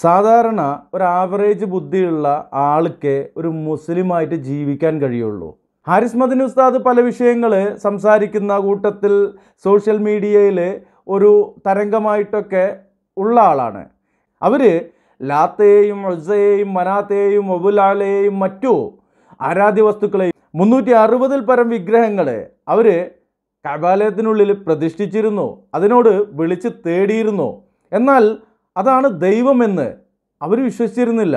സാധാരണ ഒരു ആവറേജ് ബുദ്ധിയുള്ള ആൾക്ക് ഒരു മുസ്ലിമായിട്ട് ജീവിക്കാൻ കഴിയുള്ളൂ ഹാരിസ് മദിൻ ഉസ്താദ് പല വിഷയങ്ങൾ സംസാരിക്കുന്ന കൂട്ടത്തിൽ സോഷ്യൽ മീഡിയയിൽ ഒരു തരംഗമായിട്ടൊക്കെ ഉള്ള ആളാണ് അവർ ലാത്തയെയും ഒസയെയും മനാത്തയെയും ഒബുലാലയെയും മറ്റു ആരാധ്യ വസ്തുക്കളെയും മുന്നൂറ്റി അറുപതിൽ പരം വിഗ്രഹങ്ങളെ അവർ കബാലയത്തിനുള്ളിൽ പ്രതിഷ്ഠിച്ചിരുന്നു അതിനോട് വിളിച്ച് തേടിയിരുന്നു എന്നാൽ അതാണ് ദൈവമെന്ന് അവർ വിശ്വസിച്ചിരുന്നില്ല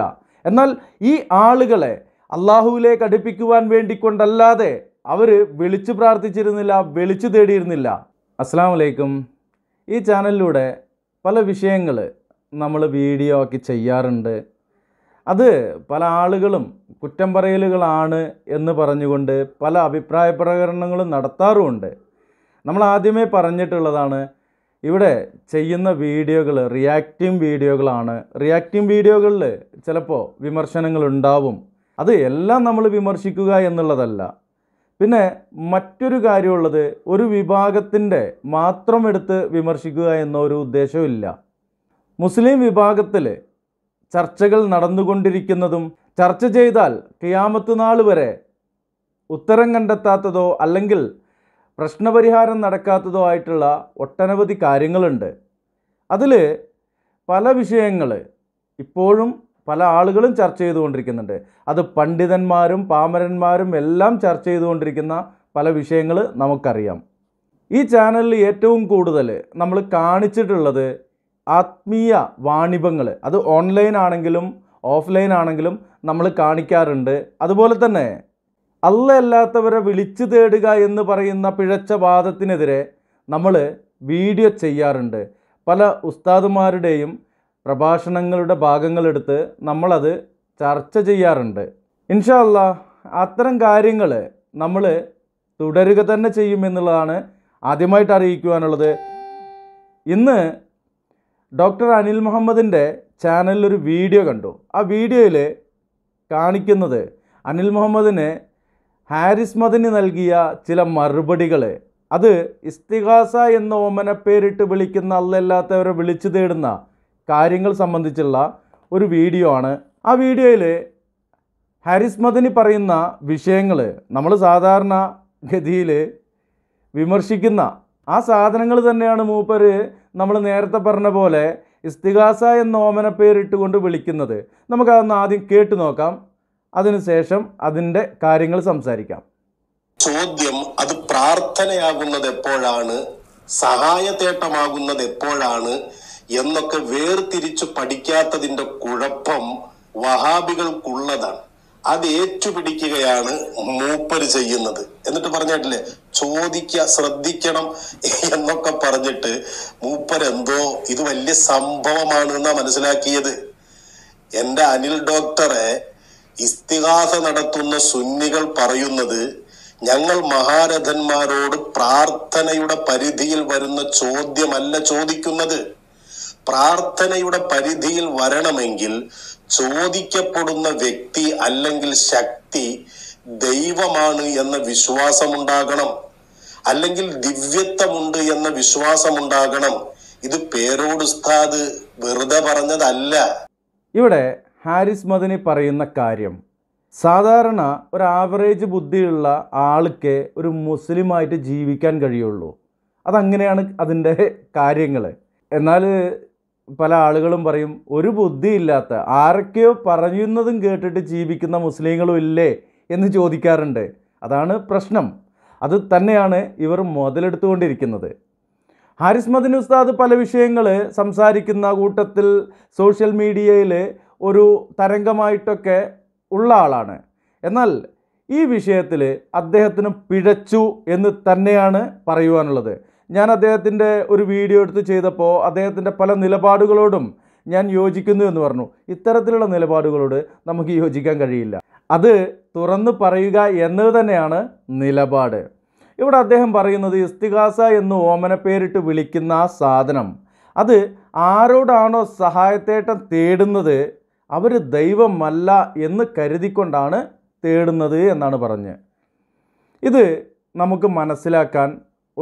എന്നാൽ ഈ ആളുകളെ അള്ളാഹുവിലേക്ക് അടുപ്പിക്കുവാൻ വേണ്ടി കൊണ്ടല്ലാതെ അവർ വിളിച്ചു പ്രാർത്ഥിച്ചിരുന്നില്ല വിളിച്ചു തേടിയിരുന്നില്ല അസ്സാം വലൈക്കും ഈ ചാനലിലൂടെ പല വിഷയങ്ങൾ നമ്മൾ വീഡിയോ ആക്കി ചെയ്യാറുണ്ട് അത് പല ആളുകളും കുറ്റം പറയലുകളാണ് എന്ന് പറഞ്ഞുകൊണ്ട് പല അഭിപ്രായ പ്രകടനങ്ങളും നടത്താറുമുണ്ട് നമ്മൾ ആദ്യമേ പറഞ്ഞിട്ടുള്ളതാണ് ഇവിടെ ചെയ്യുന്ന വീഡിയോകൾ റിയാക്റ്റീവ് വീഡിയോകളാണ് റിയാക്റ്റീവ് വീഡിയോകളിൽ ചിലപ്പോൾ വിമർശനങ്ങൾ ഉണ്ടാവും അത് എല്ലാം നമ്മൾ വിമർശിക്കുക എന്നുള്ളതല്ല പിന്നെ മറ്റൊരു കാര്യമുള്ളത് ഒരു വിഭാഗത്തിൻ്റെ മാത്രം എടുത്ത് വിമർശിക്കുക എന്നൊരു ഉദ്ദേശമില്ല മുസ്ലിം വിഭാഗത്തിൽ ചർച്ചകൾ നടന്നുകൊണ്ടിരിക്കുന്നതും ചർച്ച ചെയ്താൽ കിയാമത്ത് നാൾ വരെ ഉത്തരം കണ്ടെത്താത്തതോ അല്ലെങ്കിൽ പ്രശ്നപരിഹാരം നടക്കാത്തതോ ആയിട്ടുള്ള ഒട്ടനവധി കാര്യങ്ങളുണ്ട് അതിൽ പല വിഷയങ്ങൾ ഇപ്പോഴും പല ആളുകളും ചർച്ച ചെയ്തുകൊണ്ടിരിക്കുന്നുണ്ട് അത് പണ്ഡിതന്മാരും പാമരന്മാരും എല്ലാം ചർച്ച ചെയ്തുകൊണ്ടിരിക്കുന്ന പല വിഷയങ്ങൾ നമുക്കറിയാം ഈ ചാനലിൽ ഏറ്റവും കൂടുതൽ നമ്മൾ കാണിച്ചിട്ടുള്ളത് ആത്മീയ വാണിഭങ്ങൾ അത് ഓൺലൈൻ ആണെങ്കിലും ഓഫ്ലൈൻ ആണെങ്കിലും നമ്മൾ കാണിക്കാറുണ്ട് അതുപോലെ തന്നെ അല്ലല്ലാത്തവരെ വിളിച്ചു തേടുക എന്ന് പറയുന്ന പിഴച്ച വാദത്തിനെതിരെ നമ്മൾ വീഡിയോ ചെയ്യാറുണ്ട് പല ഉസ്താദുമാരുടെയും പ്രഭാഷണങ്ങളുടെ ഭാഗങ്ങളെടുത്ത് നമ്മളത് ചർച്ച ചെയ്യാറുണ്ട് ഇൻഷല്ല അത്തരം കാര്യങ്ങൾ നമ്മൾ തുടരുക തന്നെ ചെയ്യുമെന്നുള്ളതാണ് ആദ്യമായിട്ട് അറിയിക്കുവാനുള്ളത് ഇന്ന് ഡോക്ടർ അനിൽ മുഹമ്മദിൻ്റെ ചാനലിലൊരു വീഡിയോ കണ്ടു ആ വീഡിയോയിൽ കാണിക്കുന്നത് അനിൽ മുഹമ്മദിനെ ഹാരിസ് മതിന് നൽകിയ ചില മറുപടികളെ അത് ഇസ്തിഹാസ എന്ന ഓമനപ്പേരിട്ട് വിളിക്കുന്ന അല്ലല്ലാത്തവരെ വിളിച്ചു തേടുന്ന കാര്യങ്ങൾ സംബന്ധിച്ചുള്ള ഒരു വീഡിയോ ആണ് ആ വീഡിയോയിൽ ഹാരിസ് മദനി പറയുന്ന വിഷയങ്ങൾ നമ്മൾ സാധാരണ ഗതിയിൽ വിമർശിക്കുന്ന ആ സാധനങ്ങൾ തന്നെയാണ് മൂപ്പര് നമ്മൾ നേരത്തെ പറഞ്ഞ പോലെ ഇസ്തിഹാസ എന്ന കൊണ്ട് വിളിക്കുന്നത് നമുക്കതൊന്ന് ആദ്യം കേട്ടു നോക്കാം അതിനുശേഷം അതിൻ്റെ കാര്യങ്ങൾ സംസാരിക്കാം ചോദ്യം അത് പ്രാർത്ഥനയാകുന്നത് എപ്പോഴാണ് സഹായത്തേട്ടമാകുന്നത് എപ്പോഴാണ് എന്നൊക്കെ വേർതിരിച്ചു പഠിക്കാത്തതിന്റെ കുഴപ്പം വഹാബികൾക്കുള്ളതാണ് അത് ഏറ്റുപിടിക്കുകയാണ് മൂപ്പര് ചെയ്യുന്നത് എന്നിട്ട് പറഞ്ഞിട്ടില്ലേ ചോദിക്ക ശ്രദ്ധിക്കണം എന്നൊക്കെ പറഞ്ഞിട്ട് മൂപ്പരെന്തോ ഇത് വലിയ സംഭവമാണ് എന്നാ മനസ്സിലാക്കിയത് എന്റെ അനിൽ ഡോക്ടറെ ഇസ്തിഹാസ നടത്തുന്ന സുന്നികൾ പറയുന്നത് ഞങ്ങൾ മഹാരഥന്മാരോട് പ്രാർത്ഥനയുടെ പരിധിയിൽ വരുന്ന ചോദ്യമല്ല ചോദിക്കുന്നത് പ്രാർത്ഥനയുടെ പരിധിയിൽ വരണമെങ്കിൽ ചോദിക്കപ്പെടുന്ന വ്യക്തി അല്ലെങ്കിൽ ശക്തി ദൈവമാണ് എന്ന വിശ്വാസമുണ്ടാകണം അല്ലെങ്കിൽ ദിവ്യത്വമുണ്ട് എന്ന വിശ്വാസമുണ്ടാകണം ഇത് പേരോട് ഉസ്താദ് വെറുതെ പറഞ്ഞതല്ല ഇവിടെ ഹാരിസ് മദനി പറയുന്ന കാര്യം സാധാരണ ഒരു ആവറേജ് ബുദ്ധിയുള്ള ആൾക്ക് ഒരു മുസ്ലിമായിട്ട് ജീവിക്കാൻ കഴിയുള്ളൂ അതങ്ങനെയാണ് അതിൻ്റെ കാര്യങ്ങൾ എന്നാൽ പല ആളുകളും പറയും ഒരു ബുദ്ധിയില്ലാത്ത ആരൊക്കെയോ പറയുന്നതും കേട്ടിട്ട് ജീവിക്കുന്ന മുസ്ലിങ്ങളും ഇല്ലേ എന്ന് ചോദിക്കാറുണ്ട് അതാണ് പ്രശ്നം അത് തന്നെയാണ് ഇവർ മുതലെടുത്തുകൊണ്ടിരിക്കുന്നത് ഹാരിസ് മദിൻ ഉസ്താദ് പല വിഷയങ്ങൾ സംസാരിക്കുന്ന കൂട്ടത്തിൽ സോഷ്യൽ മീഡിയയിൽ ഒരു തരംഗമായിട്ടൊക്കെ ഉള്ള ആളാണ് എന്നാൽ ഈ വിഷയത്തിൽ അദ്ദേഹത്തിന് പിഴച്ചു എന്ന് തന്നെയാണ് പറയുവാനുള്ളത് ഞാൻ അദ്ദേഹത്തിൻ്റെ ഒരു വീഡിയോ എടുത്ത് ചെയ്തപ്പോൾ അദ്ദേഹത്തിൻ്റെ പല നിലപാടുകളോടും ഞാൻ യോജിക്കുന്നു എന്ന് പറഞ്ഞു ഇത്തരത്തിലുള്ള നിലപാടുകളോട് നമുക്ക് യോജിക്കാൻ കഴിയില്ല അത് തുറന്നു പറയുക എന്നത് തന്നെയാണ് നിലപാട് ഇവിടെ അദ്ദേഹം പറയുന്നത് ഇസ്തികാസ എന്ന് ഓമനപ്പേരിട്ട് വിളിക്കുന്ന ആ സാധനം അത് ആരോടാണോ സഹായത്തേട്ടം തേടുന്നത് അവർ ദൈവമല്ല എന്ന് കരുതിക്കൊണ്ടാണ് തേടുന്നത് എന്നാണ് പറഞ്ഞ് ഇത് നമുക്ക് മനസ്സിലാക്കാൻ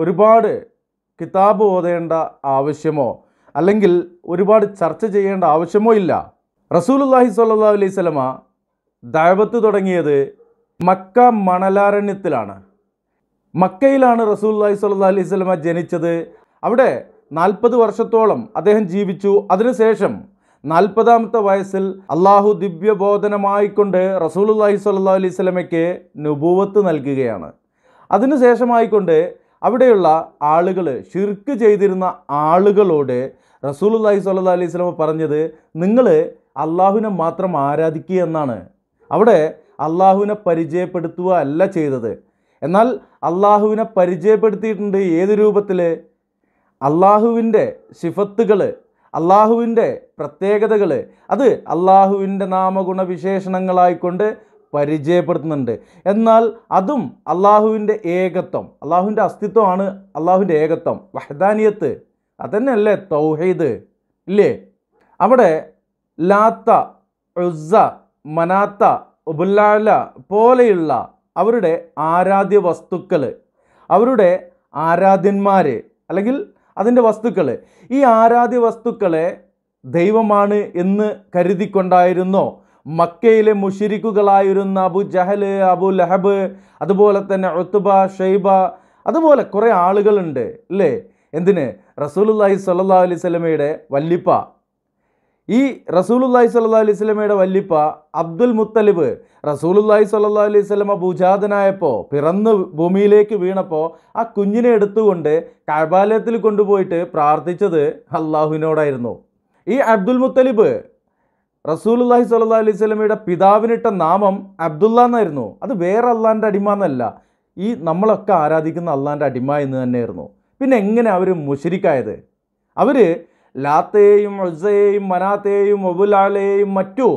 ഒരുപാട് കിതാബ് ഓതേണ്ട ആവശ്യമോ അല്ലെങ്കിൽ ഒരുപാട് ചർച്ച ചെയ്യേണ്ട ആവശ്യമോ ഇല്ല റസൂലുല്ലാഹി സ്വല്ലാ അലൈഹി സ്വലമ ദൈവത്ത് തുടങ്ങിയത് മക്ക മണലാരണ്യത്തിലാണ് മക്കയിലാണ് റസൂല്ലാഹി സല്ലാ അലൈഹി സ്വലമ ജനിച്ചത് അവിടെ നാൽപ്പത് വർഷത്തോളം അദ്ദേഹം ജീവിച്ചു അതിനുശേഷം നാൽപ്പതാമത്തെ വയസ്സിൽ അള്ളാഹു ദിവ്യബോധനമായിക്കൊണ്ട് റസൂലുല്ലാഹി സ്വല്ലാ അലൈഹി സ്വലമയ്ക്ക് നുപൂവത്ത് നൽകുകയാണ് അതിനുശേഷമായിക്കൊണ്ട് അവിടെയുള്ള ആളുകൾ ഷിർക്ക് ചെയ്തിരുന്ന ആളുകളോട് റസൂലുല്ലാഹി സ്വല്ലാ അലൈഹി സ്വലമ പറഞ്ഞത് നിങ്ങൾ അള്ളാഹുവിനെ മാത്രം ആരാധിക്കുക എന്നാണ് അവിടെ അള്ളാഹുവിനെ പരിചയപ്പെടുത്തുക അല്ല ചെയ്തത് എന്നാൽ അള്ളാഹുവിനെ പരിചയപ്പെടുത്തിയിട്ടുണ്ട് ഏത് രൂപത്തിൽ അള്ളാഹുവിൻ്റെ സിഫത്തുകൾ അള്ളാഹുവിൻ്റെ പ്രത്യേകതകൾ അത് അള്ളാഹുവിൻ്റെ നാമഗുണ വിശേഷണങ്ങളായിക്കൊണ്ട് പരിചയപ്പെടുത്തുന്നുണ്ട് എന്നാൽ അതും അള്ളാഹുവിൻ്റെ ഏകത്വം അള്ളാഹുവിൻ്റെ അസ്തിത്വമാണ് അള്ളാഹുവിൻ്റെ ഏകത്വം വഹദാനിയത്ത് അതന്നെയല്ലേ തൗഹീദ് ഇല്ലേ അവിടെ ലാത്ത ഉസ മനാത്ത ഉബുല്ലാല പോലെയുള്ള അവരുടെ ആരാധ്യ വസ്തുക്കൾ അവരുടെ ആരാധ്യന്മാർ അല്ലെങ്കിൽ അതിൻ്റെ വസ്തുക്കൾ ഈ ആരാധ്യ വസ്തുക്കളെ ദൈവമാണ് എന്ന് കരുതിക്കൊണ്ടായിരുന്നോ മക്കയിലെ മുഷിരിക്കുകളായിരുന്ന അബു ജഹൽ അബു ലഹബ് അതുപോലെ തന്നെ ഒത്തുബ ഷെയ്ബ അതുപോലെ കുറേ ആളുകളുണ്ട് അല്ലേ എന്തിന് റസൂലുല്ലാഹി അലൈഹി സ്വലമയുടെ വല്ലിപ്പ ഈ റസൂലുല്ലാഹി സല്ലാ അലൈഹി സ്വലമയുടെ വല്ലിപ്പ അബ്ദുൽ മുത്തലിബ് റസൂലുല്ലാഹി സല്ലാ അലൈഹി സ്വലമ ഭൂജാതനായപ്പോൾ പിറന്ന് ഭൂമിയിലേക്ക് വീണപ്പോൾ ആ കുഞ്ഞിനെ എടുത്തുകൊണ്ട് കഴബാലയത്തിൽ കൊണ്ടുപോയിട്ട് പ്രാർത്ഥിച്ചത് അള്ളാഹുവിനോടായിരുന്നു ഈ അബ്ദുൽ മുത്തലിബ് റസൂലുല്ലാഹി സല്ലാ അലൈഹി സ്വലമയുടെ പിതാവിനിട്ട നാമം അബ്ദുല്ല എന്നായിരുന്നു അത് വേറെ അള്ളാൻ്റെ അടിമ എന്നല്ല ഈ നമ്മളൊക്കെ ആരാധിക്കുന്ന അള്ളാൻ്റെ അടിമ എന്ന് തന്നെയായിരുന്നു പിന്നെ എങ്ങനെ അവർ മുഷരിക്കായത് അവർ ലാത്തയെയും ഒസയെയും മനാത്തയെയും ഒബുലാലയെയും മറ്റു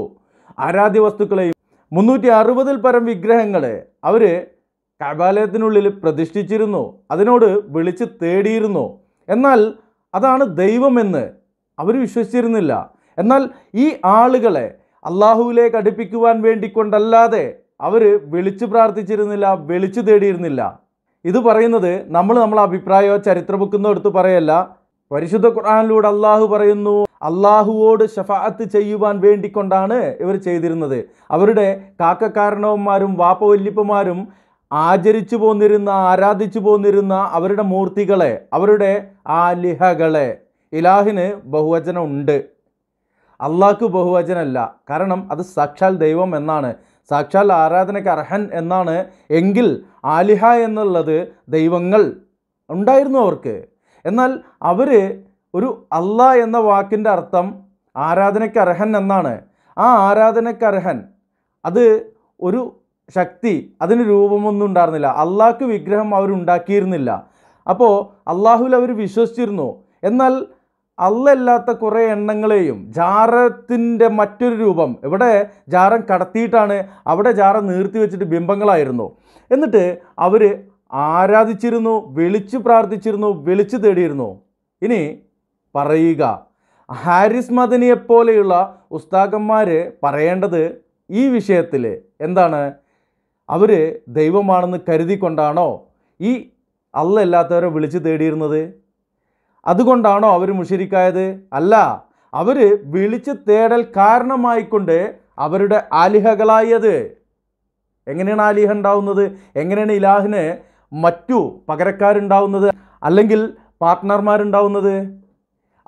ആരാധ്യ വസ്തുക്കളെയും മുന്നൂറ്റി അറുപതിൽ പരം വിഗ്രഹങ്ങളെ അവർ കാബാലയത്തിനുള്ളിൽ പ്രതിഷ്ഠിച്ചിരുന്നു അതിനോട് വിളിച്ച് തേടിയിരുന്നു എന്നാൽ അതാണ് ദൈവമെന്ന് അവർ വിശ്വസിച്ചിരുന്നില്ല എന്നാൽ ഈ ആളുകളെ അള്ളാഹുവിലേക്ക് അടുപ്പിക്കുവാൻ വേണ്ടി കൊണ്ടല്ലാതെ അവർ വിളിച്ചു പ്രാർത്ഥിച്ചിരുന്നില്ല വിളിച്ചു തേടിയിരുന്നില്ല ഇത് പറയുന്നത് നമ്മൾ നമ്മളെ അഭിപ്രായമോ ചരിത്ര ബുക്കെന്നോ എടുത്ത് പറയല്ല പരിശുദ്ധ ഖുർആാനിലൂടെ അള്ളാഹു പറയുന്നു അള്ളാഹുവോട് ഷഫാത്ത് ചെയ്യുവാൻ വേണ്ടിക്കൊണ്ടാണ് ഇവർ ചെയ്തിരുന്നത് അവരുടെ കാക്കക്കാരണവന്മാരും വാപ്പ വല്യപ്പന്മാരും ആചരിച്ചു പോന്നിരുന്ന ആരാധിച്ചു പോന്നിരുന്ന അവരുടെ മൂർത്തികളെ അവരുടെ ആലിഹകളെ ഇലാഹിന് ബഹുവചനം ഉണ്ട് അള്ളാഹ്ക്ക് ബഹുവചനമല്ല കാരണം അത് സാക്ഷാൽ ദൈവം എന്നാണ് സാക്ഷാൽ ആരാധനയ്ക്ക് അർഹൻ എന്നാണ് എങ്കിൽ ആലിഹ എന്നുള്ളത് ദൈവങ്ങൾ ഉണ്ടായിരുന്നു അവർക്ക് എന്നാൽ അവർ ഒരു അല്ല എന്ന വാക്കിൻ്റെ അർത്ഥം ആരാധനയ്ക്ക് അർഹൻ എന്നാണ് ആ ആരാധനയ്ക്ക് അർഹൻ അത് ഒരു ശക്തി അതിന് രൂപമൊന്നും ഉണ്ടായിരുന്നില്ല അള്ളാഹ്ക്ക് വിഗ്രഹം അവരുണ്ടാക്കിയിരുന്നില്ല അപ്പോൾ അള്ളാഹുവിൽ അവർ വിശ്വസിച്ചിരുന്നു എന്നാൽ അല്ലല്ലാത്ത കുറേ എണ്ണങ്ങളെയും ജാറത്തിൻ്റെ മറ്റൊരു രൂപം ഇവിടെ ജാരം കടത്തിയിട്ടാണ് അവിടെ ജാരം നീർത്തി വെച്ചിട്ട് ബിംബങ്ങളായിരുന്നു എന്നിട്ട് അവർ ആരാധിച്ചിരുന്നു വിളിച്ചു പ്രാർത്ഥിച്ചിരുന്നു വിളിച്ചു തേടിയിരുന്നു ഇനി പറയുക ഹാരിസ് മദനിയെപ്പോലെയുള്ള ഉസ്താക്കന്മാർ പറയേണ്ടത് ഈ വിഷയത്തിൽ എന്താണ് അവർ ദൈവമാണെന്ന് കരുതിക്കൊണ്ടാണോ ഈ അല്ലല്ലാത്തവരെ വിളിച്ചു തേടിയിരുന്നത് അതുകൊണ്ടാണോ അവർ മുഷിരിക്കായത് അല്ല അവർ വിളിച്ചു തേടൽ കാരണമായിക്കൊണ്ട് അവരുടെ ആലിഹകളായത് എങ്ങനെയാണ് ആലിഹ ഉണ്ടാവുന്നത് എങ്ങനെയാണ് ഇലാഹിനെ മറ്റു പകരക്കാരുണ്ടാവുന്നത് അല്ലെങ്കിൽ പാർട്ട്ണർമാരുണ്ടാവുന്നത്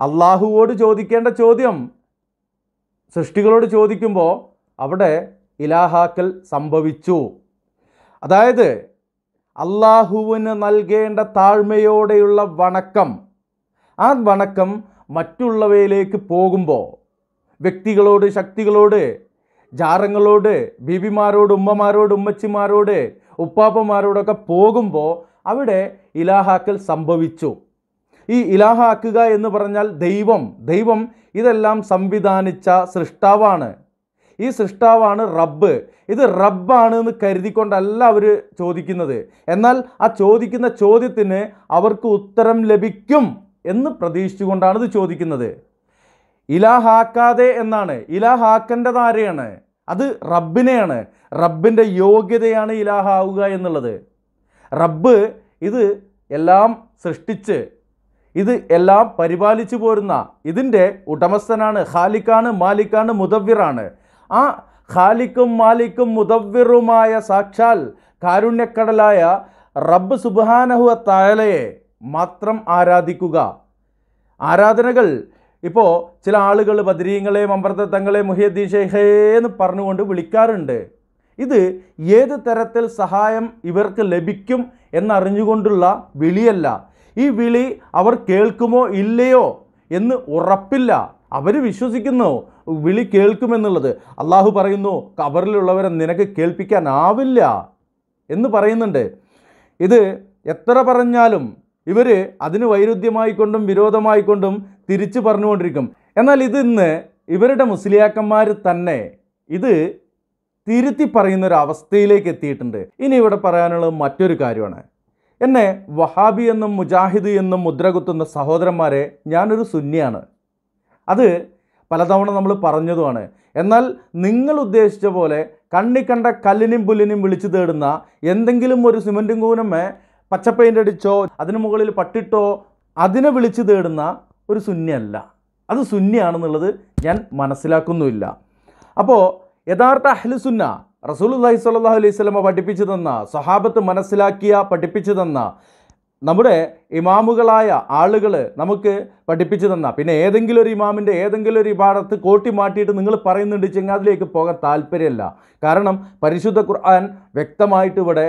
അള്ളാഹുവോട് ചോദിക്കേണ്ട ചോദ്യം സൃഷ്ടികളോട് ചോദിക്കുമ്പോൾ അവിടെ ഇലാഹാക്കൽ സംഭവിച്ചു അതായത് അള്ളാഹുവിന് നൽകേണ്ട താഴ്മയോടെയുള്ള വണക്കം ആ വണക്കം മറ്റുള്ളവയിലേക്ക് പോകുമ്പോൾ വ്യക്തികളോട് ശക്തികളോട് ജാറങ്ങളോട് ബീബിമാരോട് ഉമ്മമാരോട് ഉമ്മച്ചിമാരോട് ഉപ്പാപ്പന്മാരോടൊക്കെ പോകുമ്പോൾ അവിടെ ഇലാഹാക്കൽ സംഭവിച്ചു ഈ ഇലാഹാക്കുക എന്ന് പറഞ്ഞാൽ ദൈവം ദൈവം ഇതെല്ലാം സംവിധാനിച്ച സൃഷ്ടാവാണ് ഈ സൃഷ്ടാവാണ് റബ്ബ് ഇത് റബ്ബാണ് എന്ന് കരുതിക്കൊണ്ടല്ല അവർ ചോദിക്കുന്നത് എന്നാൽ ആ ചോദിക്കുന്ന ചോദ്യത്തിന് അവർക്ക് ഉത്തരം ലഭിക്കും എന്ന് പ്രതീക്ഷിച്ചുകൊണ്ടാണ് ഇത് ചോദിക്കുന്നത് ഇലാഹാക്കാതെ എന്നാണ് ഇലാഹാക്കേണ്ടത് ആരെയാണ് അത് റബ്ബിനെയാണ് റബ്ബിൻ്റെ യോഗ്യതയാണ് ഇലാഹാവുക എന്നുള്ളത് റബ്ബ് ഇത് എല്ലാം സൃഷ്ടിച്ച് ഇത് എല്ലാം പരിപാലിച്ചു പോരുന്ന ഇതിൻ്റെ ഉടമസ്ഥനാണ് ഖാലിക്കാണ് മാലിക്കാണ് മുദവ്വിറാണ് ആ ഖാലിക്കും മാലിക്കും മുദവ്വിറുമായ സാക്ഷാൽ കാരുണ്യക്കടലായ റബ്ബ് സുബാനഹുവ തായലയെ മാത്രം ആരാധിക്കുക ആരാധനകൾ ഇപ്പോൾ ചില ആളുകൾ ബദരീങ്ങളെ മമ്പർത്തങ്ങളെ മുഹിയദ്ദീ ഷെയ്ഹേ എന്ന് പറഞ്ഞുകൊണ്ട് വിളിക്കാറുണ്ട് ഇത് ഏത് തരത്തിൽ സഹായം ഇവർക്ക് ലഭിക്കും എന്നറിഞ്ഞുകൊണ്ടുള്ള വിളിയല്ല ഈ വിളി അവർ കേൾക്കുമോ ഇല്ലയോ എന്ന് ഉറപ്പില്ല അവർ വിശ്വസിക്കുന്നു വിളി കേൾക്കുമെന്നുള്ളത് അള്ളാഹു പറയുന്നു കബറിലുള്ളവരെ നിനക്ക് കേൾപ്പിക്കാനാവില്ല എന്ന് പറയുന്നുണ്ട് ഇത് എത്ര പറഞ്ഞാലും ഇവർ അതിന് വൈരുദ്ധ്യമായിക്കൊണ്ടും വിരോധമായിക്കൊണ്ടും തിരിച്ചു പറഞ്ഞുകൊണ്ടിരിക്കും എന്നാൽ ഇതിന്ന് ഇവരുടെ മുസ്ലിയാക്കന്മാർ തന്നെ ഇത് തിരുത്തി പറയുന്ന ഒരു അവസ്ഥയിലേക്ക് എത്തിയിട്ടുണ്ട് ഇനി ഇവിടെ പറയാനുള്ളത് മറ്റൊരു കാര്യമാണ് എന്നെ വഹാബി എന്നും മുജാഹിദ് എന്നും മുദ്രകുത്തുന്ന സഹോദരന്മാരെ ഞാനൊരു സുന്നിയാണ് അത് പലതവണ നമ്മൾ പറഞ്ഞതുമാണ് എന്നാൽ നിങ്ങൾ ഉദ്ദേശിച്ച പോലെ കണ്ണി കണ്ട കല്ലിനും പുല്ലിനും വിളിച്ചു തേടുന്ന എന്തെങ്കിലും ഒരു സിമൻറ്റും കൂനമേ പച്ച അടിച്ചോ അതിന് മുകളിൽ പട്ടിട്ടോ അതിനെ വിളിച്ചു തേടുന്ന ഒരു സുന്നിയല്ല അത് സുന്നിയാണെന്നുള്ളത് ഞാൻ മനസ്സിലാക്കുന്നുമില്ല അപ്പോൾ യഥാർത്ഥ അഹ്ലുസുന്ന റസൂലുല്ലാഹി സ്വല്ലല്ലാഹു അലൈഹി സ്വലമ പഠിപ്പിച്ചു തന്ന സഹാബത്ത് മനസ്സിലാക്കിയ പഠിപ്പിച്ചു തന്ന നമ്മുടെ ഇമാമുകളായ ആളുകൾ നമുക്ക് പഠിപ്പിച്ചു തന്ന പിന്നെ ഏതെങ്കിലും ഒരു ഇമാമിൻ്റെ ഏതെങ്കിലും ഒരു ഇബാദത്ത് കോട്ടി മാറ്റിയിട്ട് നിങ്ങൾ പറയുന്നുണ്ട് ചെങ്കിൽ അതിലേക്ക് പോകാൻ താല്പര്യമില്ല കാരണം പരിശുദ്ധ ഖുർആൻ വ്യക്തമായിട്ട് ഇവിടെ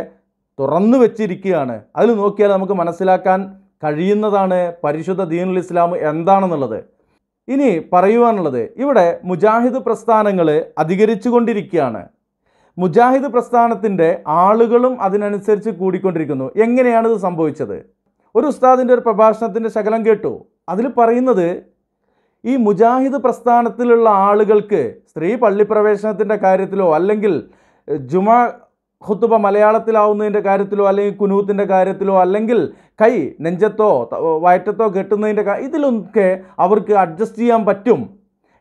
തുറന്നു വെച്ചിരിക്കുകയാണ് അതിൽ നോക്കിയാൽ നമുക്ക് മനസ്സിലാക്കാൻ കഴിയുന്നതാണ് പരിശുദ്ധ ദീനുൽ ഇസ്ലാം എന്താണെന്നുള്ളത് ഇനി പറയുവാനുള്ളത് ഇവിടെ മുജാഹിദ് പ്രസ്ഥാനങ്ങൾ അധികരിച്ചു കൊണ്ടിരിക്കുകയാണ് മുജാഹിദ് പ്രസ്ഥാനത്തിൻ്റെ ആളുകളും അതിനനുസരിച്ച് കൂടിക്കൊണ്ടിരിക്കുന്നു എങ്ങനെയാണ് ഇത് സംഭവിച്ചത് ഒരു ഉസ്താദിൻ്റെ ഒരു പ്രഭാഷണത്തിൻ്റെ ശകലം കേട്ടു അതിൽ പറയുന്നത് ഈ മുജാഹിദ് പ്രസ്ഥാനത്തിലുള്ള ആളുകൾക്ക് സ്ത്രീ പള്ളിപ്രവേശനത്തിൻ്റെ കാര്യത്തിലോ അല്ലെങ്കിൽ ജുമാ ഖുത്തുബ മലയാളത്തിലാവുന്നതിൻ്റെ കാര്യത്തിലോ അല്ലെങ്കിൽ കുനൂത്തിൻ്റെ കാര്യത്തിലോ അല്ലെങ്കിൽ കൈ നെഞ്ചത്തോ വയറ്റത്തോ കെട്ടുന്നതിൻ്റെ ഇതിലൊക്കെ അവർക്ക് അഡ്ജസ്റ്റ് ചെയ്യാൻ പറ്റും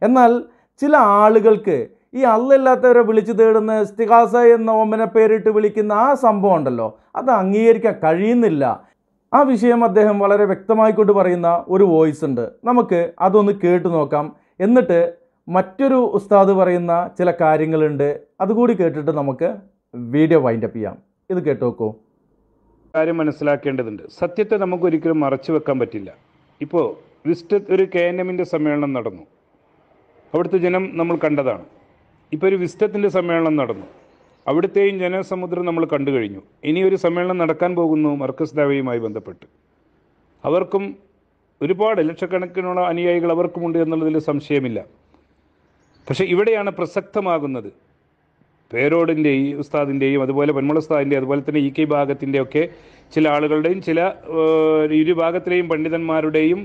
എന്നാൽ ചില ആളുകൾക്ക് ഈ അല്ലല്ലാത്തവരെ വിളിച്ചു തേടുന്ന സ്തികാസ എന്ന ഓമന പേരിട്ട് വിളിക്കുന്ന ആ സംഭവം ഉണ്ടല്ലോ അത് അംഗീകരിക്കാൻ കഴിയുന്നില്ല ആ വിഷയം അദ്ദേഹം വളരെ വ്യക്തമായിക്കൊണ്ട് പറയുന്ന ഒരു വോയിസ് ഉണ്ട് നമുക്ക് അതൊന്ന് കേട്ടു നോക്കാം എന്നിട്ട് മറ്റൊരു ഉസ്താദ് പറയുന്ന ചില കാര്യങ്ങളുണ്ട് അതുകൂടി കേട്ടിട്ട് നമുക്ക് വീഡിയോ വൈൻഡപ്പ് ചെയ്യാം ഇത് കേട്ടു നോക്കൂ കാര്യം മനസ്സിലാക്കേണ്ടതുണ്ട് സത്യത്തെ നമുക്ക് ഒരിക്കലും മറച്ചു വെക്കാൻ പറ്റില്ല ഇപ്പോൾ വിസ്റ്റ് ഒരു കെ എൻ എമ്മിൻ്റെ സമ്മേളനം നടന്നു അവിടുത്തെ ജനം നമ്മൾ കണ്ടതാണ് ഇപ്പോൾ ഒരു വിസ്റ്റത്തിൻ്റെ സമ്മേളനം നടന്നു അവിടുത്തെയും ജനസമുദ്രം നമ്മൾ കണ്ടു കഴിഞ്ഞു ഇനി ഒരു സമ്മേളനം നടക്കാൻ പോകുന്നു മർക്കസ് ദാവയുമായി ബന്ധപ്പെട്ട് അവർക്കും ഒരുപാട് ലക്ഷക്കണക്കിനുള്ള അനുയായികൾ അവർക്കുമുണ്ട് എന്നുള്ളതിൽ സംശയമില്ല പക്ഷേ ഇവിടെയാണ് പ്രസക്തമാകുന്നത് പേരോടിൻ്റെയും ഉസ്താദിൻ്റെയും അതുപോലെ പൊന്മുള ഉസ്താദിൻ്റെയും അതുപോലെ തന്നെ ഇ കെ ഭാഗത്തിൻ്റെ ഒക്കെ ചില ആളുകളുടെയും ചില ഇരുഭാഗത്തിലെയും പണ്ഡിതന്മാരുടെയും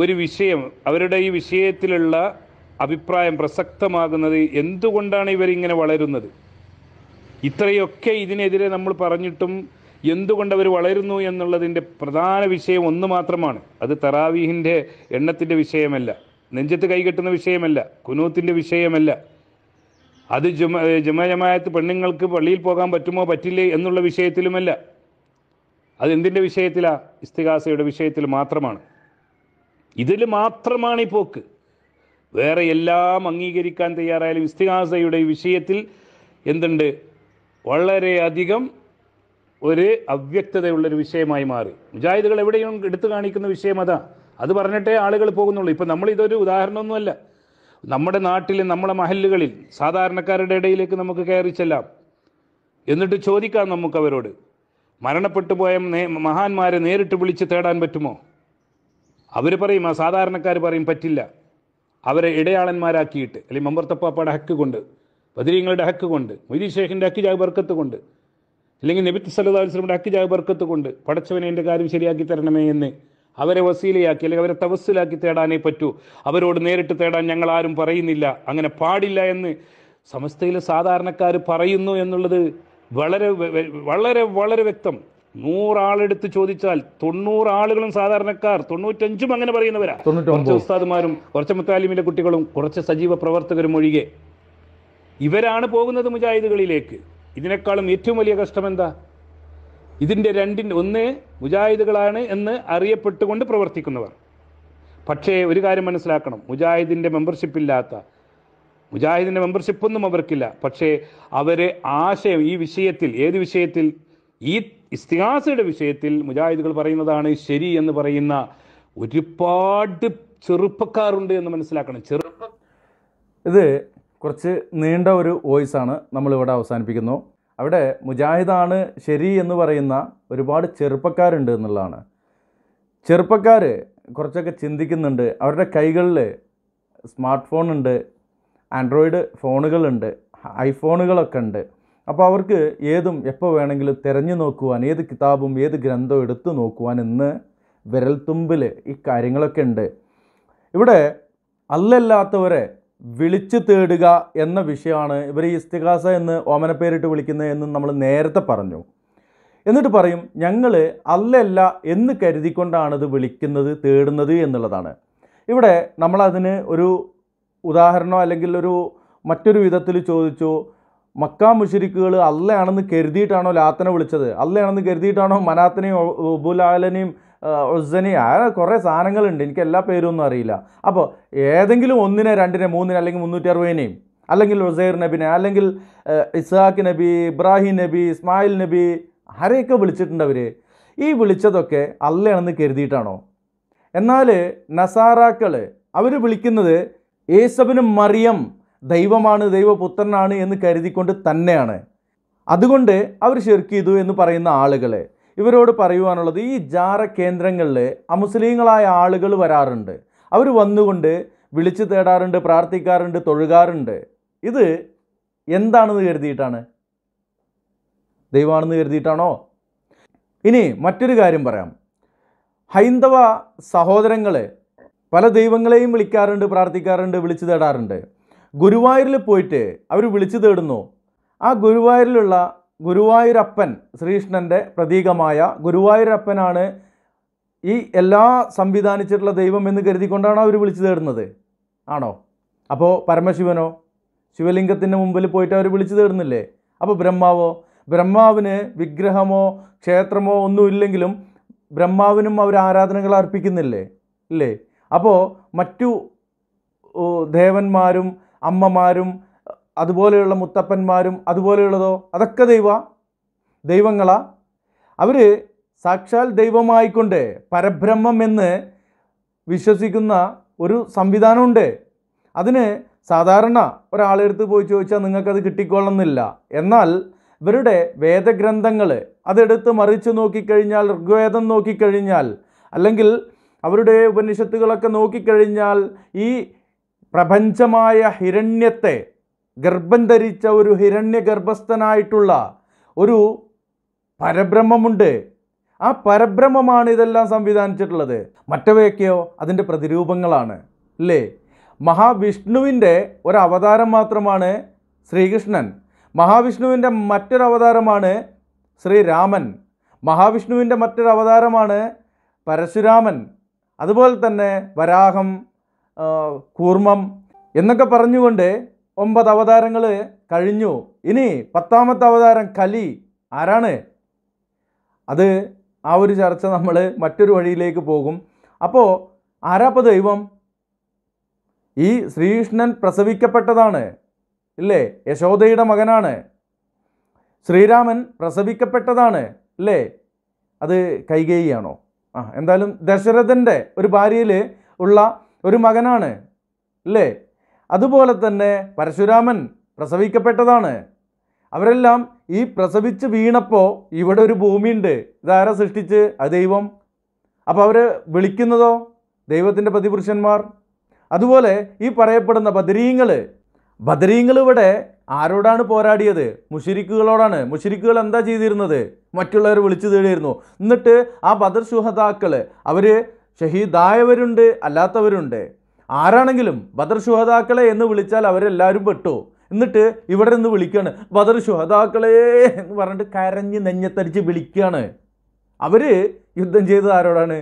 ഒരു വിഷയം അവരുടെ ഈ വിഷയത്തിലുള്ള അഭിപ്രായം പ്രസക്തമാകുന്നത് എന്തുകൊണ്ടാണ് ഇവരിങ്ങനെ വളരുന്നത് ഇത്രയൊക്കെ ഇതിനെതിരെ നമ്മൾ പറഞ്ഞിട്ടും എന്തുകൊണ്ട് അവർ വളരുന്നു എന്നുള്ളതിൻ്റെ പ്രധാന വിഷയം ഒന്ന് മാത്രമാണ് അത് തറാവീഹിൻ്റെ എണ്ണത്തിൻ്റെ വിഷയമല്ല നെഞ്ചത്ത് കൈകെട്ടുന്ന വിഷയമല്ല കുനൂത്തിൻ്റെ വിഷയമല്ല അത് ജുമ ജുമജമായത്ത് പെണ്ണുങ്ങൾക്ക് പള്ളിയിൽ പോകാൻ പറ്റുമോ പറ്റില്ലേ എന്നുള്ള വിഷയത്തിലുമല്ല അതെന്തിൻ്റെ വിഷയത്തിലാണ് ഇസ്തികാസയുടെ വിഷയത്തിൽ മാത്രമാണ് ഇതിൽ മാത്രമാണ് ഈ പോക്ക് വേറെ എല്ലാം അംഗീകരിക്കാൻ തയ്യാറായാലും ഇസ്തിഹാസയുടെ വിഷയത്തിൽ എന്തുണ്ട് വളരെയധികം ഒരു അവ്യക്തതയുള്ളൊരു വിഷയമായി മാറി മുജാഹിദുകൾ എവിടെയും എടുത്തു കാണിക്കുന്ന വിഷയം അതാ അത് പറഞ്ഞിട്ടേ ആളുകൾ പോകുന്നുള്ളൂ ഇപ്പം നമ്മൾ ഇതൊരു ഉദാഹരണമൊന്നുമല്ല നമ്മുടെ നാട്ടിൽ നമ്മുടെ മഹല്ലുകളിൽ സാധാരണക്കാരുടെ ഇടയിലേക്ക് നമുക്ക് കയറി ചെല്ലാം എന്നിട്ട് ചോദിക്കാം നമുക്ക് അവരോട് മരണപ്പെട്ടു പോയ മഹാന്മാരെ നേരിട്ട് വിളിച്ച് തേടാൻ പറ്റുമോ അവർ പറയും ആ സാധാരണക്കാർ പറയും പറ്റില്ല അവരെ ഇടയാളന്മാരാക്കിയിട്ട് അല്ലെങ്കിൽ മമ്പർത്തപ്പാപ്പയുടെ ഹക്ക് കൊണ്ട് ബദരീങ്ങളുടെ ഹക്ക് കൊണ്ട് മൊയ്തി ഷേഖിൻ്റെ ഹക്ക് ജാഗ് ബർക്കത്ത് കൊണ്ട് അല്ലെങ്കിൽ നബിത്ത് സല്ലാ വസ്ലമിൻ്റെ ഹക്ക് ജാഗ് ബർക്കത്ത് കൊണ്ട് പടച്ചവനെ എൻ്റെ കാര്യം ശരിയാക്കി തരണമേ എന്ന് അവരെ വസീലയാക്കി അല്ലെങ്കിൽ അവരെ തവസ്സിലാക്കി തേടാനേ പറ്റൂ അവരോട് നേരിട്ട് തേടാൻ ഞങ്ങൾ ആരും പറയുന്നില്ല അങ്ങനെ പാടില്ല എന്ന് സമസ്തയിലെ സാധാരണക്കാർ പറയുന്നു എന്നുള്ളത് വളരെ വളരെ വളരെ വ്യക്തം നൂറാളെടുത്ത് ചോദിച്ചാൽ തൊണ്ണൂറ് ആളുകളും സാധാരണക്കാർ തൊണ്ണൂറ്റഞ്ചും അങ്ങനെ പറയുന്നവരാ കുറച്ച് ഉസ്താദുമാരും കുറച്ച് മുത്താലിമിലെ കുട്ടികളും കുറച്ച് സജീവ പ്രവർത്തകരും ഒഴികെ ഇവരാണ് പോകുന്നത് മുജാഹിദുകളിലേക്ക് ഇതിനേക്കാളും ഏറ്റവും വലിയ കഷ്ടം എന്താ ഇതിൻ്റെ രണ്ടിൻ്റെ ഒന്ന് മുജാഹിദുകളാണ് എന്ന് അറിയപ്പെട്ടുകൊണ്ട് പ്രവർത്തിക്കുന്നവർ പക്ഷേ ഒരു കാര്യം മനസ്സിലാക്കണം മുജാഹിദിൻ്റെ മെമ്പർഷിപ്പ് ഇല്ലാത്ത മുജാഹിദിൻ്റെ മെമ്പർഷിപ്പൊന്നും അവർക്കില്ല പക്ഷേ അവരെ ആശയം ഈ വിഷയത്തിൽ ഏത് വിഷയത്തിൽ ഈ ഇസ്തിഹാസയുടെ വിഷയത്തിൽ മുജാഹിദുകൾ പറയുന്നതാണ് ശരി എന്ന് പറയുന്ന ഒരുപാട് ചെറുപ്പക്കാരുണ്ട് എന്ന് മനസ്സിലാക്കണം ചെറുപ്പ ഇത് കുറച്ച് നീണ്ട ഒരു വോയിസാണ് നമ്മളിവിടെ അവസാനിപ്പിക്കുന്നു അവിടെ മുജാഹിദാണ് ശരി എന്ന് പറയുന്ന ഒരുപാട് ചെറുപ്പക്കാരുണ്ട് എന്നുള്ളതാണ് ചെറുപ്പക്കാർ കുറച്ചൊക്കെ ചിന്തിക്കുന്നുണ്ട് അവരുടെ കൈകളിൽ സ്മാർട്ട് ഫോൺ ഉണ്ട് ആൻഡ്രോയിഡ് ഫോണുകളുണ്ട് ഐഫോണുകളൊക്കെ ഉണ്ട് അപ്പോൾ അവർക്ക് ഏതും എപ്പോൾ വേണമെങ്കിലും തിരഞ്ഞു നോക്കുവാൻ ഏത് കിതാബും ഏത് ഗ്രന്ഥവും എടുത്തു നോക്കുവാൻ ഇന്ന് വിരൽത്തുമ്പിൽ ഈ കാര്യങ്ങളൊക്കെ ഉണ്ട് ഇവിടെ അല്ലല്ലാത്തവരെ വിളിച്ചു തേടുക എന്ന വിഷയമാണ് ഇവർ ഈ ഇസ്തിഹാസ എന്ന് ഓമനപ്പേരിട്ട് വിളിക്കുന്നത് എന്ന് നമ്മൾ നേരത്തെ പറഞ്ഞു എന്നിട്ട് പറയും ഞങ്ങൾ അല്ലല്ല എന്ന് കരുതിക്കൊണ്ടാണ് ഇത് വിളിക്കുന്നത് തേടുന്നത് എന്നുള്ളതാണ് ഇവിടെ നമ്മളതിന് ഒരു ഉദാഹരണമോ അല്ലെങ്കിൽ ഒരു മറ്റൊരു വിധത്തിൽ ചോദിച്ചു മക്ക മുഷിരിക്കുകൾ അല്ലയാണെന്ന് കരുതിയിട്ടാണോ ലാത്തനെ വിളിച്ചത് അല്ലയാണെന്ന് കരുതിയിട്ടാണോ മനാത്തനെയും ഉബുലാലനെയും ഒസനിയ കുറേ സാധനങ്ങളുണ്ട് എനിക്ക് എല്ലാ ഒന്നും അറിയില്ല അപ്പോൾ ഏതെങ്കിലും ഒന്നിനെ രണ്ടിനെ മൂന്നിനെ അല്ലെങ്കിൽ മുന്നൂറ്റി അറുപതിനെയും അല്ലെങ്കിൽ ഒസൈർ നബിനെ അല്ലെങ്കിൽ ഇസാഖ് നബി ഇബ്രാഹിം നബി ഇസ്മായിൽ നബി ആരെയൊക്കെ വിളിച്ചിട്ടുണ്ട് അവർ ഈ വിളിച്ചതൊക്കെ അല്ലയാണെന്ന് കരുതിയിട്ടാണോ എന്നാൽ നസാറാക്കൾ അവർ വിളിക്കുന്നത് യേശബിന് മറിയം ദൈവമാണ് ദൈവപുത്രനാണ് എന്ന് കരുതിക്കൊണ്ട് തന്നെയാണ് അതുകൊണ്ട് അവർ ചെറുക്കിയതു എന്ന് പറയുന്ന ആളുകളെ ഇവരോട് പറയുവാനുള്ളത് ഈ ജാറ കേന്ദ്രങ്ങളിൽ അമുസ്ലിങ്ങളായ ആളുകൾ വരാറുണ്ട് അവർ വന്നുകൊണ്ട് വിളിച്ചു തേടാറുണ്ട് പ്രാർത്ഥിക്കാറുണ്ട് തൊഴുകാറുണ്ട് ഇത് എന്താണെന്ന് കരുതിയിട്ടാണ് ദൈവമാണെന്ന് കരുതിയിട്ടാണോ ഇനി മറ്റൊരു കാര്യം പറയാം ഹൈന്ദവ സഹോദരങ്ങൾ പല ദൈവങ്ങളെയും വിളിക്കാറുണ്ട് പ്രാർത്ഥിക്കാറുണ്ട് വിളിച്ചു തേടാറുണ്ട് ഗുരുവായൂരിൽ പോയിട്ട് അവർ വിളിച്ചു തേടുന്നു ആ ഗുരുവായൂരിലുള്ള ഗുരുവായൂരപ്പൻ ശ്രീകൃഷ്ണൻ്റെ പ്രതീകമായ ഗുരുവായൂരപ്പനാണ് ഈ എല്ലാ സംവിധാനിച്ചിട്ടുള്ള ദൈവം എന്ന് കരുതിക്കൊണ്ടാണ് അവർ വിളിച്ചു തേടുന്നത് ആണോ അപ്പോൾ പരമശിവനോ ശിവലിംഗത്തിൻ്റെ മുമ്പിൽ പോയിട്ട് അവർ വിളിച്ചു തേടുന്നില്ലേ അപ്പോൾ ബ്രഹ്മാവോ ബ്രഹ്മാവിന് വിഗ്രഹമോ ക്ഷേത്രമോ ഒന്നുമില്ലെങ്കിലും ബ്രഹ്മാവിനും അവർ ആരാധനകൾ അർപ്പിക്കുന്നില്ലേ ഇല്ലേ അപ്പോൾ മറ്റു ദേവന്മാരും അമ്മമാരും അതുപോലെയുള്ള മുത്തപ്പന്മാരും അതുപോലെയുള്ളതോ അതൊക്കെ ദൈവ ദൈവങ്ങളാ അവർ സാക്ഷാൽ ദൈവമായിക്കൊണ്ട് പരബ്രഹ്മം എന്ന് വിശ്വസിക്കുന്ന ഒരു സംവിധാനമുണ്ട് അതിന് സാധാരണ ഒരാളെടുത്ത് പോയി ചോദിച്ചാൽ നിങ്ങൾക്കത് കിട്ടിക്കൊള്ളുന്നില്ല എന്നാൽ ഇവരുടെ വേദഗ്രന്ഥങ്ങൾ അതെടുത്ത് മറിച്ച് നോക്കിക്കഴിഞ്ഞാൽ ഋഗ്വേദം നോക്കിക്കഴിഞ്ഞാൽ അല്ലെങ്കിൽ അവരുടെ ഉപനിഷത്തുകളൊക്കെ നോക്കിക്കഴിഞ്ഞാൽ ഈ പ്രപഞ്ചമായ ഹിരണ്യത്തെ ഗർഭം ധരിച്ച ഒരു ഹിരണ്യഗർഭസ്ഥനായിട്ടുള്ള ഒരു പരബ്രഹ്മമുണ്ട് ആ പരബ്രഹ്മമാണ് ഇതെല്ലാം സംവിധാനിച്ചിട്ടുള്ളത് മറ്റവയൊക്കെയോ അതിൻ്റെ പ്രതിരൂപങ്ങളാണ് അല്ലേ മഹാവിഷ്ണുവിൻ്റെ ഒരവതാരം മാത്രമാണ് ശ്രീകൃഷ്ണൻ മഹാവിഷ്ണുവിൻ്റെ മറ്റൊരവതാരമാണ് ശ്രീരാമൻ മഹാവിഷ്ണുവിൻ്റെ മറ്റൊരു അവതാരമാണ് പരശുരാമൻ അതുപോലെ തന്നെ വരാഹം കൂർമ്മം എന്നൊക്കെ പറഞ്ഞുകൊണ്ട് ഒമ്പത് അവതാരങ്ങൾ കഴിഞ്ഞു ഇനി പത്താമത്തെ അവതാരം കലി ആരാണ് അത് ആ ഒരു ചർച്ച നമ്മൾ മറ്റൊരു വഴിയിലേക്ക് പോകും അപ്പോൾ ആരാപ്പ ദൈവം ഈ ശ്രീകൃഷ്ണൻ പ്രസവിക്കപ്പെട്ടതാണ് ഇല്ലേ യശോദയുടെ മകനാണ് ശ്രീരാമൻ പ്രസവിക്കപ്പെട്ടതാണ് അല്ലേ അത് കൈകേയിയാണോ ആ എന്തായാലും ദശരഥൻ്റെ ഒരു ഭാര്യയിൽ ഉള്ള ഒരു മകനാണ് അല്ലേ അതുപോലെ തന്നെ പരശുരാമൻ പ്രസവിക്കപ്പെട്ടതാണ് അവരെല്ലാം ഈ പ്രസവിച്ച് വീണപ്പോൾ ഇവിടെ ഒരു ഭൂമിയുണ്ട് ഇതാരെ സൃഷ്ടിച്ച് ആ ദൈവം അപ്പോൾ അവർ വിളിക്കുന്നതോ ദൈവത്തിൻ്റെ പ്രതിപുരുഷന്മാർ അതുപോലെ ഈ പറയപ്പെടുന്ന ബദരീങ്ങൾ ബദരീങ്ങൾ ഇവിടെ ആരോടാണ് പോരാടിയത് മുഷിരിക്കുകളോടാണ് മുഷിരിക്കുകൾ എന്താ ചെയ്തിരുന്നത് മറ്റുള്ളവർ വിളിച്ചു തേടിയിരുന്നു എന്നിട്ട് ആ ബദർ ശുഹതാക്കൾ അവർ ഷഹീദായവരുണ്ട് അല്ലാത്തവരുണ്ട് ആരാണെങ്കിലും ബദർ ശുഹതാക്കളെ എന്ന് വിളിച്ചാൽ അവരെല്ലാവരും പെട്ടു എന്നിട്ട് ഇവിടെ നിന്ന് വിളിക്കുകയാണ് ബദർ ശുഹതാക്കളെ എന്ന് പറഞ്ഞിട്ട് കരഞ്ഞ് നെഞ്ഞത്തടിച്ച് വിളിക്കുകയാണ് അവർ യുദ്ധം ചെയ്തത് ആരോടാണ്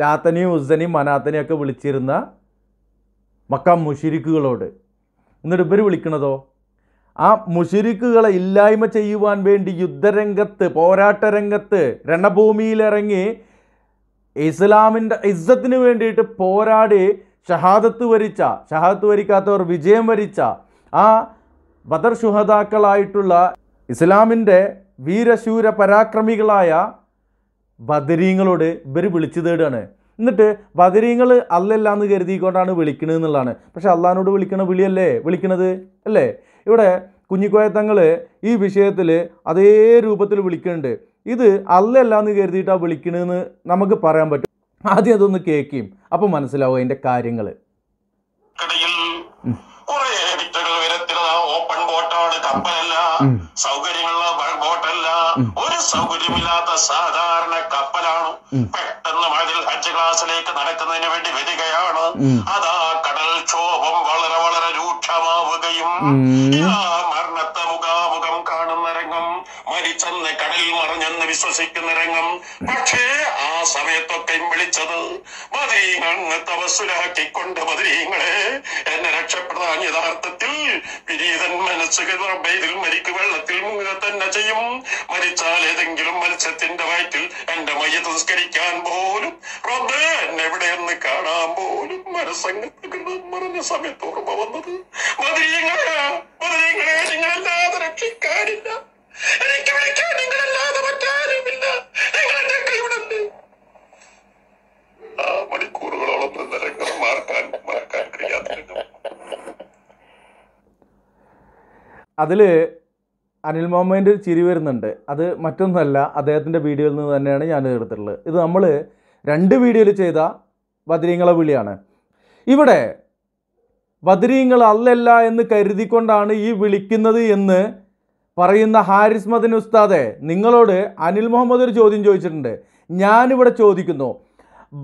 ലാത്തനെയും ഉസ്സനെയും മനാത്തനെയും ഒക്കെ വിളിച്ചിരുന്ന മക്ക മുഷിരിക്കുകളോട് എന്നിട്ട് ഇവർ വിളിക്കണതോ ആ മുഷിരിക്കുകളെ ഇല്ലായ്മ ചെയ്യുവാൻ വേണ്ടി യുദ്ധരംഗത്ത് പോരാട്ട രംഗത്ത് രണഭൂമിയിലിറങ്ങി ഇസ്ലാമിൻ്റെ ഇസ്സത്തിന് വേണ്ടിയിട്ട് പോരാടി ഷഹാദത്ത് വരിച്ച ഷഹാദത്ത് വരിക്കാത്തവർ വിജയം വരിച്ച ആ ബദർ ഷുഹദാക്കളായിട്ടുള്ള ഇസ്ലാമിൻ്റെ വീരശൂര പരാക്രമികളായ ബദരീങ്ങളോട് ഇവർ വിളിച്ചു തേടുകയാണ് എന്നിട്ട് ബദരീങ്ങൾ അല്ലല്ല എന്ന് കരുതിക്കൊണ്ടാണ് വിളിക്കുന്നത് എന്നുള്ളതാണ് പക്ഷെ അള്ളഹാനോട് വിളിക്കണ വിളിയല്ലേ വിളിക്കണത് അല്ലേ ഇവിടെ കുഞ്ഞിക്കോയത്തങ്ങൾ ഈ വിഷയത്തിൽ അതേ രൂപത്തിൽ വിളിക്കുന്നുണ്ട് ഇത് അല്ലല്ല എന്ന് കരുതിയിട്ടാണ് വിളിക്കണതെന്ന് നമുക്ക് പറയാൻ പറ്റും ആദ്യം അതൊന്ന് കേൾക്കുകയും അപ്പോൾ മനസ്സിലാവും അതിൻ്റെ കാര്യങ്ങൾ സൗകര്യമുള്ള ബോട്ടല്ല ഒരു സൗകര്യമില്ലാത്ത സാധാരണ കപ്പലാണ് പെട്ടെന്ന് മതിൽ ഹജ്ജ് ക്ലാസ്സിലേക്ക് നടക്കുന്നതിന് വേണ്ടി വരികയാണ് അതാ കടൽ ക്ഷോഭം വളരെ വളരെ രൂക്ഷമാവുകയും മരണത്തെ മുഖാ മരിച്ചെന്ന് കടൽ മറിഞ്ഞെന്ന് വിശ്വസിക്കുന്ന രംഗം പക്ഷേ ആ സമയത്തൊക്കെ വിളിച്ചത് ബദരീങ്ങ് തപസ്സുലാക്കിക്കൊണ്ട് ബദരീങ്ങളെ എന്നെ രക്ഷപ്പെടാൻ യഥാർത്ഥത്തിൽ പിരീതൻ മനസ്സുകൾ റബ്ബയിൽ മരിക്ക് വെള്ളത്തിൽ മുങ്ങുക തന്നെ ചെയ്യും മരിച്ചാൽ ഏതെങ്കിലും മത്സ്യത്തിന്റെ വയറ്റിൽ എന്റെ മയ്യ സംസ്കരിക്കാൻ പോലും റബ്ബ് എന്നെ എവിടെയെന്ന് കാണാൻ പോലും മനസ്സംഗത്തിൽ മറഞ്ഞ സമയത്ത് ഓർമ്മ വന്നത് ബദരീങ്ങളെ ബദരീങ്ങളെ നിങ്ങളല്ലാതെ രക്ഷിക്കാനില്ല എനിക്ക് വിളിക്കാൻ നിങ്ങളല്ലാതെ മറ്റാരുമില്ല നിങ്ങളുടെ കൈവിടണ്ട് ആ മണിക്കൂറുകളോളം നിരങ്ങൾ മാർക്കാൻ മറക്കാൻ കഴിയാത്ത അതില് അനിൽ മാമേൻ്റെ ചിരി വരുന്നുണ്ട് അത് മറ്റൊന്നല്ല അദ്ദേഹത്തിൻ്റെ വീഡിയോയിൽ നിന്ന് തന്നെയാണ് ഞാൻ എടുത്തിട്ടുള്ളത് ഇത് നമ്മൾ രണ്ട് വീഡിയോയിൽ ചെയ്ത ബദരീങ്ങള വിളിയാണ് ഇവിടെ ബദരീങ്ങൾ അല്ലല്ല എന്ന് കരുതിക്കൊണ്ടാണ് ഈ വിളിക്കുന്നത് എന്ന് പറയുന്ന ഹാരിസ് മദൻ ഉസ്താദെ നിങ്ങളോട് അനിൽ മുഹമ്മദ് ഒരു ചോദ്യം ചോദിച്ചിട്ടുണ്ട് ഞാനിവിടെ ചോദിക്കുന്നു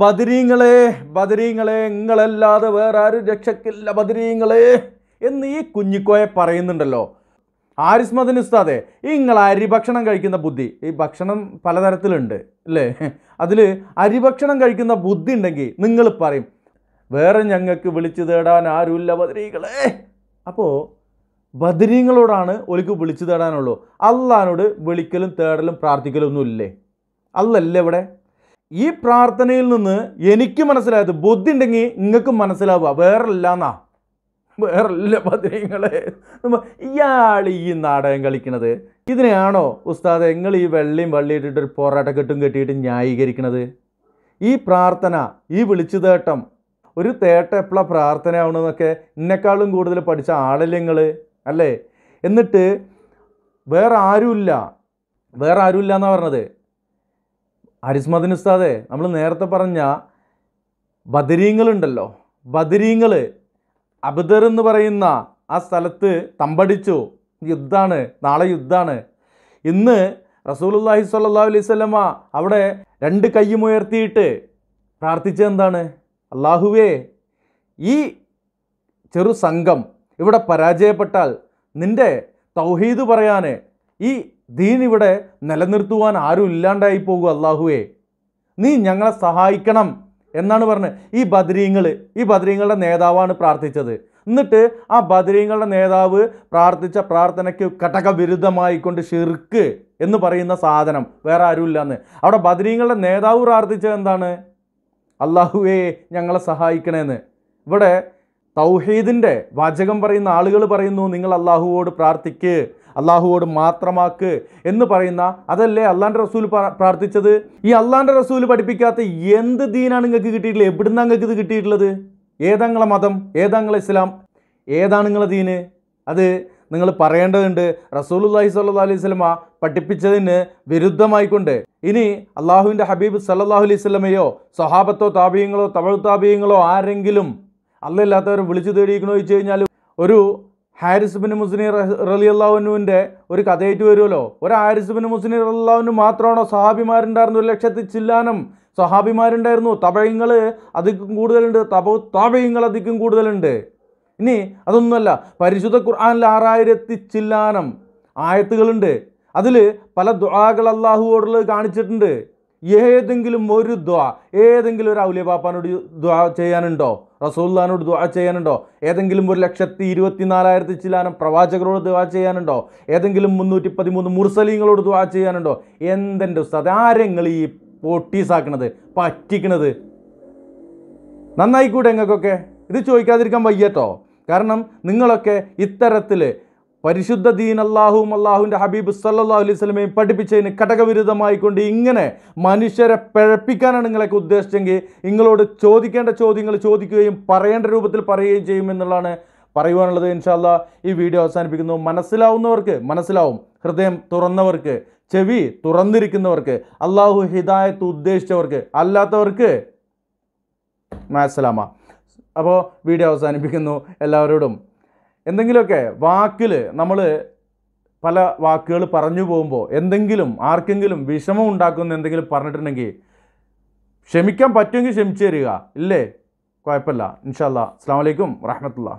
ബദരീങ്ങളെ ബദരീങ്ങളെ നിങ്ങളല്ലാതെ വേറെ ആരും രക്ഷക്കില്ല ബദരീങ്ങളെ എന്ന് ഈ കുഞ്ഞിക്കോയെ പറയുന്നുണ്ടല്ലോ ഹാരിസ് മദൻ ഉസ്താദെ നിങ്ങൾ ഭക്ഷണം കഴിക്കുന്ന ബുദ്ധി ഈ ഭക്ഷണം പലതരത്തിലുണ്ട് അല്ലേ അതിൽ ഭക്ഷണം കഴിക്കുന്ന ബുദ്ധി ഉണ്ടെങ്കിൽ നിങ്ങൾ പറയും വേറെ ഞങ്ങൾക്ക് വിളിച്ചു തേടാൻ ആരുമില്ല ബദരീകളെ അപ്പോൾ ബദരീങ്ങളോടാണ് ഒലിക്ക് വിളിച്ചു തേടാനുള്ളൂ അള്ളഹാനോട് വിളിക്കലും തേടലും പ്രാർത്ഥിക്കലും ഒന്നുമില്ലേ അല്ലല്ലേ ഇവിടെ ഈ പ്രാർത്ഥനയിൽ നിന്ന് എനിക്ക് മനസ്സിലായത് ബുദ്ധി ഉണ്ടെങ്കിൽ നിങ്ങൾക്ക് മനസ്സിലാവുക വേറെല്ലാന്നാ വേറല്ല ബദരീങ്ങളെ ഇയാൾ ഈ നാടകം കളിക്കണത് ഇതിനെയാണോ ഉസ്താദ് നിങ്ങൾ ഈ വെള്ളയും വള്ളി ഇട്ടിട്ടൊരു കെട്ടും കെട്ടിയിട്ട് ന്യായീകരിക്കണത് ഈ പ്രാർത്ഥന ഈ വിളിച്ചു തേട്ടം ഒരു തേട്ടം എപ്പോഴാണ് പ്രാർത്ഥന ആവണമെന്നൊക്കെ എന്നെക്കാളും കൂടുതൽ പഠിച്ച ആളല്ലേ നിങ്ങൾ അല്ലേ എന്നിട്ട് വേറെ ആരുമില്ല വേറെ ആരുമില്ല എന്നാണ് പറഞ്ഞത് ഹരിസ്മദിൻ ഉസ്താദെ നമ്മൾ നേരത്തെ പറഞ്ഞ ബദരീങ്ങളുണ്ടല്ലോ ബദരീങ്ങൾ അബദർ എന്ന് പറയുന്ന ആ സ്ഥലത്ത് തമ്പടിച്ചു യുദ്ധമാണ് നാളെ യുദ്ധമാണ് ഇന്ന് റസൂലുല്ലാഹി സ്വല്ലല്ലാഹു അലൈഹി സ്വലമ അവിടെ രണ്ട് കൈയും ഉയർത്തിയിട്ട് പ്രാർത്ഥിച്ചത് എന്താണ് അള്ളാഹുവേ ഈ ചെറു സംഘം ഇവിടെ പരാജയപ്പെട്ടാൽ നിൻ്റെ തൗഹീദ് പറയാൻ ഈ ദീൻ ഇവിടെ നിലനിർത്തുവാൻ ആരും ഇല്ലാണ്ടായി പോകും അള്ളാഹുവേ നീ ഞങ്ങളെ സഹായിക്കണം എന്നാണ് പറഞ്ഞത് ഈ ബദ്രീങ്ങൾ ഈ ബദരീങ്ങളുടെ നേതാവാണ് പ്രാർത്ഥിച്ചത് എന്നിട്ട് ആ ബദരീങ്ങളുടെ നേതാവ് പ്രാർത്ഥിച്ച പ്രാർത്ഥനയ്ക്ക് കടകവിരുദ്ധമായിക്കൊണ്ട് ഷിർക്ക് എന്ന് പറയുന്ന സാധനം വേറെ ആരുമില്ലാന്ന് അവിടെ ബദരീങ്ങളുടെ നേതാവ് പ്രാർത്ഥിച്ചത് എന്താണ് അള്ളാഹുവേ ഞങ്ങളെ സഹായിക്കണേന്ന് ഇവിടെ തൗഹീദിൻ്റെ വാചകം പറയുന്ന ആളുകൾ പറയുന്നു നിങ്ങൾ അള്ളാഹുവോട് പ്രാർത്ഥിക്ക് അള്ളാഹുവോട് മാത്രമാക്ക് എന്ന് പറയുന്ന അതല്ലേ അള്ളാൻ്റെ റസൂൽ പ്രാർത്ഥിച്ചത് ഈ അള്ളാൻ്റെ റസൂൽ പഠിപ്പിക്കാത്ത എന്ത് ദീനാണ് നിങ്ങൾക്ക് കിട്ടിയിട്ടുള്ളത് എവിടുന്നാണ് നിങ്ങൾക്ക് ഇത് കിട്ടിയിട്ടുള്ളത് ഏതാങ്ങളെ മതം ഏതാങ്ങളെ ഇസ്ലാം ഏതാണ് നിങ്ങളെ ദീന് അത് നിങ്ങൾ പറയേണ്ടതുണ്ട് റസൂലുല്ലാഹി സല്ലാ അലൈഹി സ്വലമ പഠിപ്പിച്ചതിന് വിരുദ്ധമായിക്കൊണ്ട് ഇനി അള്ളാഹുവിൻ്റെ ഹബീബ് സല്ലാഹു അലൈഹി സ്വലമയോ സഹാബത്തോ താപീയങ്ങളോ തവഴ് താപീയങ്ങളോ ആരെങ്കിലും അല്ലയില്ലാത്തവരെ വിളിച്ചു തേടിയിരിക്കണോ ചോദിച്ചു കഴിഞ്ഞാൽ ഒരു ഹാരിസ് ബിൻ മുസ്നി റലി അള്ളാഹുനുവിൻ്റെ ഒരു കഥയേറ്റ് വരുമല്ലോ ഒരു ഹാരിസ് ബിൻ മുസ്നി അള്ളാഹുനു മാത്രമാണോ സഹാബിമാരുണ്ടായിരുന്നു ഒരു ലക്ഷത്തി ചില്ലാനം സഹാബിമാരുണ്ടായിരുന്നു തപയങ്ങൾ അധികം കൂടുതലുണ്ട് തപ താപയങ്ങൾ അധികം കൂടുതലുണ്ട് ഇനി അതൊന്നുമല്ല പരിശുദ്ധ ഖുർആാനിൽ ആറായിരത്തി ചില്ലാനം ആയത്തുകളുണ്ട് അതിൽ പല ദ്വാകൾ അള്ളാഹുവോടുള്ളത് കാണിച്ചിട്ടുണ്ട് ഏതെങ്കിലും ഒരു ദ്വാ ഏതെങ്കിലും ഒരു ഔലിയ പാപ്പാനോട് ദ്വാ ചെയ്യാനുണ്ടോ റസൂല്ലാനോട് ദുആ ചെയ്യാനുണ്ടോ ഏതെങ്കിലും ഒരു ലക്ഷത്തി ഇരുപത്തി നാലായിരത്തി ചിലാനം പ്രവാചകരോട് ദുആ ചെയ്യാനുണ്ടോ ഏതെങ്കിലും മുന്നൂറ്റി പതിമൂന്ന് മുർസലീങ്ങളോട് ദുആ ചെയ്യാനുണ്ടോ എന്തെൻ്റെ സദാരങ്ങൾ ഈ പൊട്ടീസാക്കണത് പറ്റിക്കണത് നന്നായിക്കൂടെ നിങ്ങൾക്കൊക്കെ ഇത് ചോദിക്കാതിരിക്കാൻ വയ്യട്ടോ കാരണം നിങ്ങളൊക്കെ ഇത്തരത്തിൽ പരിശുദ്ധ ദീൻ അള്ളാഹുവും അള്ളാഹുവിൻ്റെ ഹബീബ് സല്ലാ അലൈഹി സ്വലമയും പഠിപ്പിച്ചതിന് ഘടകവിരുദ്ധമായിക്കൊണ്ട് ഇങ്ങനെ മനുഷ്യരെ പിഴപ്പിക്കാനാണ് നിങ്ങളൊക്കെ ഉദ്ദേശിച്ചെങ്കിൽ നിങ്ങളോട് ചോദിക്കേണ്ട ചോദ്യങ്ങൾ ചോദിക്കുകയും പറയേണ്ട രൂപത്തിൽ പറയുകയും ചെയ്യുമെന്നുള്ളതാണ് പറയുവാനുള്ളത് ഇൻഷാല്ല ഈ വീഡിയോ അവസാനിപ്പിക്കുന്നു മനസ്സിലാവുന്നവർക്ക് മനസ്സിലാവും ഹൃദയം തുറന്നവർക്ക് ചെവി തുറന്നിരിക്കുന്നവർക്ക് അള്ളാഹു ഹിദായത്ത് ഉദ്ദേശിച്ചവർക്ക് അല്ലാത്തവർക്ക് മാസലാമ അപ്പോൾ വീഡിയോ അവസാനിപ്പിക്കുന്നു എല്ലാവരോടും എന്തെങ്കിലുമൊക്കെ വാക്കിൽ നമ്മൾ പല വാക്കുകൾ പറഞ്ഞു പോകുമ്പോൾ എന്തെങ്കിലും ആർക്കെങ്കിലും വിഷമം ഉണ്ടാക്കുന്ന എന്തെങ്കിലും പറഞ്ഞിട്ടുണ്ടെങ്കിൽ ക്ഷമിക്കാൻ പറ്റുമെങ്കിൽ ക്ഷമിച്ചു തരിക ഇല്ലേ കുഴപ്പമില്ല ഇൻഷാല്ല അസ്സാം വലൈക്കും വാഹമത്തുള്ള